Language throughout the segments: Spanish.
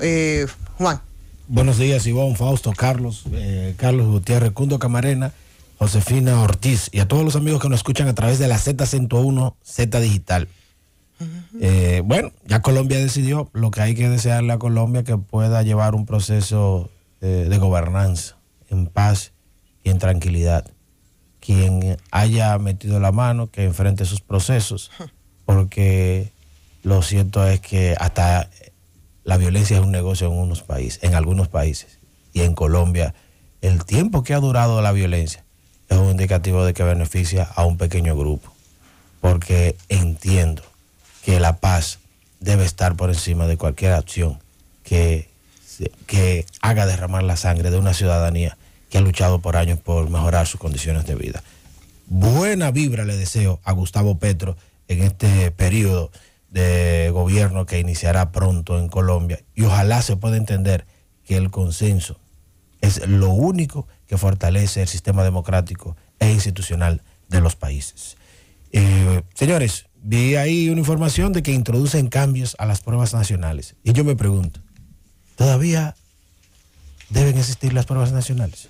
Eh, Juan. Buenos días, Iván, Fausto, Carlos, eh, Carlos Gutiérrez, Cundo Camarena, Josefina Ortiz y a todos los amigos que nos escuchan a través de la Z101 Z Digital. Eh, bueno, ya Colombia decidió lo que hay que desearle a Colombia que pueda llevar un proceso de, de gobernanza en paz y en tranquilidad. Quien haya metido la mano, que enfrente sus procesos, porque lo cierto es que hasta la violencia es un negocio en unos países, en algunos países. Y en Colombia, el tiempo que ha durado la violencia es un indicativo de que beneficia a un pequeño grupo. Porque entiendo que la paz debe estar por encima de cualquier acción que, que haga derramar la sangre de una ciudadanía que ha luchado por años por mejorar sus condiciones de vida. Buena vibra le deseo a Gustavo Petro en este periodo de gobierno que iniciará pronto en Colombia. Y ojalá se pueda entender que el consenso es lo único que fortalece el sistema democrático e institucional de los países. Eh, señores, vi ahí una información de que introducen cambios a las pruebas nacionales. Y yo me pregunto, ¿todavía deben existir las pruebas nacionales?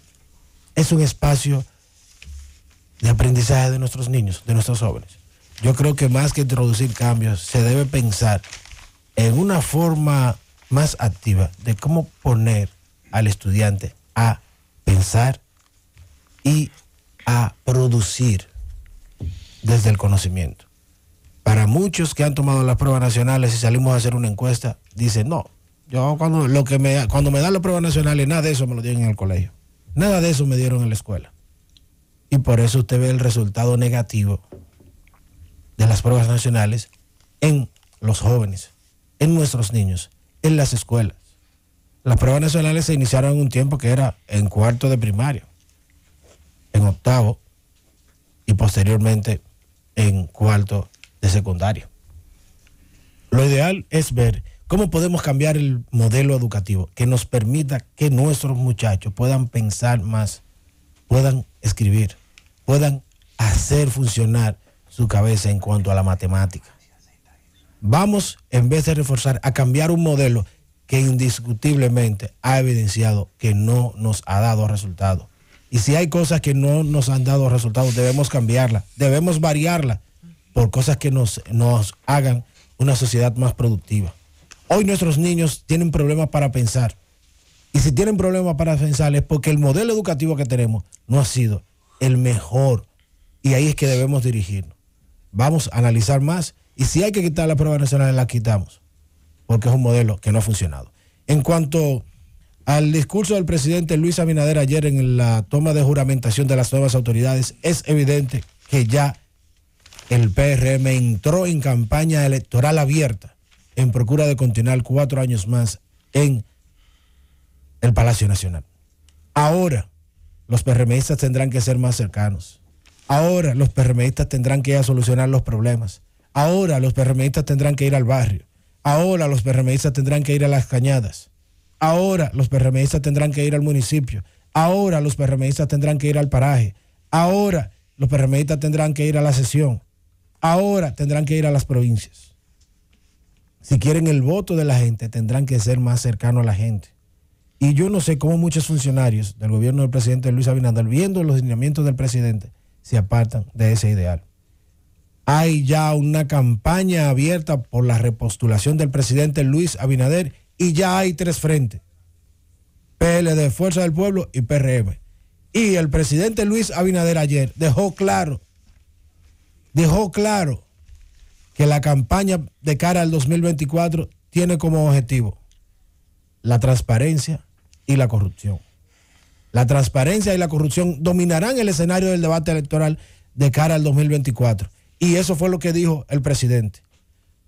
Es un espacio de aprendizaje de nuestros niños, de nuestros jóvenes yo creo que más que introducir cambios, se debe pensar en una forma más activa de cómo poner al estudiante a pensar y a producir desde el conocimiento. Para muchos que han tomado las pruebas nacionales y salimos a hacer una encuesta, dicen, no, yo cuando, lo que me, cuando me dan las pruebas nacionales, nada de eso me lo dieron en el colegio, nada de eso me dieron en la escuela. Y por eso usted ve el resultado negativo de las pruebas nacionales en los jóvenes, en nuestros niños, en las escuelas. Las pruebas nacionales se iniciaron en un tiempo que era en cuarto de primaria, en octavo y posteriormente en cuarto de secundario. Lo ideal es ver cómo podemos cambiar el modelo educativo que nos permita que nuestros muchachos puedan pensar más, puedan escribir, puedan hacer funcionar su cabeza en cuanto a la matemática. Vamos, en vez de reforzar, a cambiar un modelo que indiscutiblemente ha evidenciado que no nos ha dado resultados. Y si hay cosas que no nos han dado resultados, debemos cambiarla, debemos variarla por cosas que nos, nos hagan una sociedad más productiva. Hoy nuestros niños tienen problemas para pensar. Y si tienen problemas para pensar es porque el modelo educativo que tenemos no ha sido el mejor. Y ahí es que debemos dirigirnos vamos a analizar más y si hay que quitar la prueba nacional, la quitamos, porque es un modelo que no ha funcionado. En cuanto al discurso del presidente Luis Abinader ayer en la toma de juramentación de las nuevas autoridades, es evidente que ya el PRM entró en campaña electoral abierta en procura de continuar cuatro años más en el Palacio Nacional. Ahora los PRMistas tendrán que ser más cercanos, Ahora los perremeístas tendrán que ir a solucionar los problemas. Ahora los perremeístas tendrán que ir al barrio. Ahora los perremeístas tendrán que ir a las cañadas. Ahora los perremeístas tendrán que ir al municipio. Ahora los perremeístas tendrán que ir al paraje. Ahora los perremeístas tendrán que ir a la sesión. Ahora tendrán que ir a las provincias. Si quieren el voto de la gente, tendrán que ser más cercanos a la gente. Y yo no sé cómo muchos funcionarios del gobierno del presidente Luis Abinader, viendo los lineamientos del presidente, se apartan de ese ideal. Hay ya una campaña abierta por la repostulación del presidente Luis Abinader y ya hay tres frentes. PLD, Fuerza del Pueblo y PRM. Y el presidente Luis Abinader ayer dejó claro, dejó claro que la campaña de cara al 2024 tiene como objetivo la transparencia y la corrupción. La transparencia y la corrupción dominarán el escenario del debate electoral de cara al 2024. Y eso fue lo que dijo el presidente.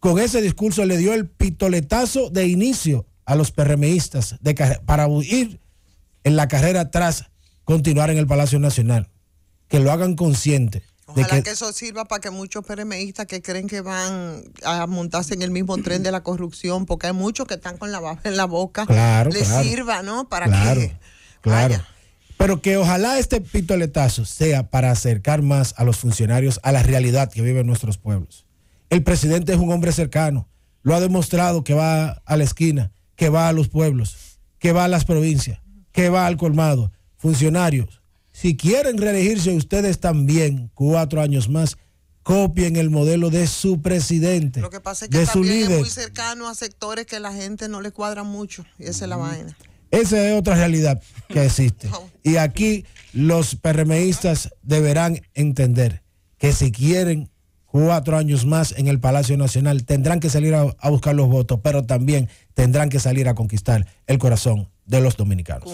Con ese discurso le dio el pitoletazo de inicio a los PRMistas para ir en la carrera atrás, continuar en el Palacio Nacional. Que lo hagan consciente. Ojalá que... eso sirva para que muchos PRMistas que creen que van a montarse en el mismo tren de la corrupción, porque hay muchos que están con la baba en la boca, claro, les sirva, ¿no? Para claro, que. Claro. Pero que ojalá este pitoletazo sea para acercar más a los funcionarios a la realidad que viven nuestros pueblos. El presidente es un hombre cercano, lo ha demostrado que va a la esquina, que va a los pueblos, que va a las provincias, que va al colmado. Funcionarios, si quieren reelegirse ustedes también cuatro años más, copien el modelo de su presidente. Lo que pasa es que también líder. es muy cercano a sectores que la gente no le cuadra mucho, y esa es la vaina. Esa es otra realidad que existe. Oh. Y aquí los PRMistas deberán entender que si quieren cuatro años más en el Palacio Nacional, tendrán que salir a, buscar los votos, pero también tendrán que salir a conquistar el corazón de los dominicanos.